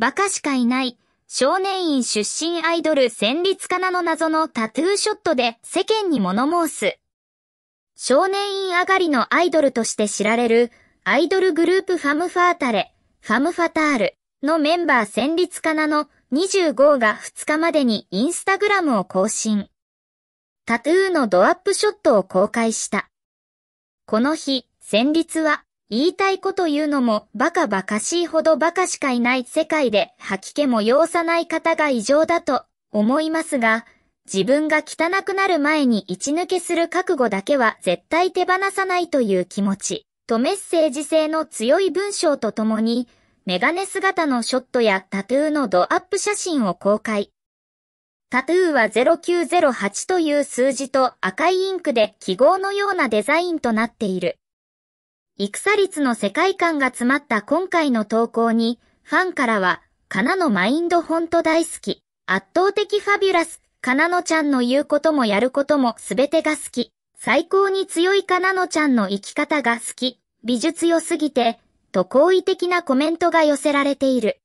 バカしかいない、少年院出身アイドル戦慄かなの謎のタトゥーショットで世間に物申す。少年院上がりのアイドルとして知られる、アイドルグループファムファータレ、ファムファタールのメンバー戦慄かなの25が2日までにインスタグラムを更新。タトゥーのドアップショットを公開した。この日、戦慄は、言いたいこと言うのもバカバカしいほどバカしかいない世界で吐き気も要さない方が異常だと思いますが、自分が汚くなる前に位置抜けする覚悟だけは絶対手放さないという気持ち、とメッセージ性の強い文章とともに、メガネ姿のショットやタトゥーのドアップ写真を公開。タトゥーは0908という数字と赤いインクで記号のようなデザインとなっている。戦率の世界観が詰まった今回の投稿に、ファンからは、かなのマインドほんと大好き。圧倒的ファビュラス。かなのちゃんの言うこともやることも全てが好き。最高に強いかなのちゃんの生き方が好き。美術良すぎて、と好意的なコメントが寄せられている。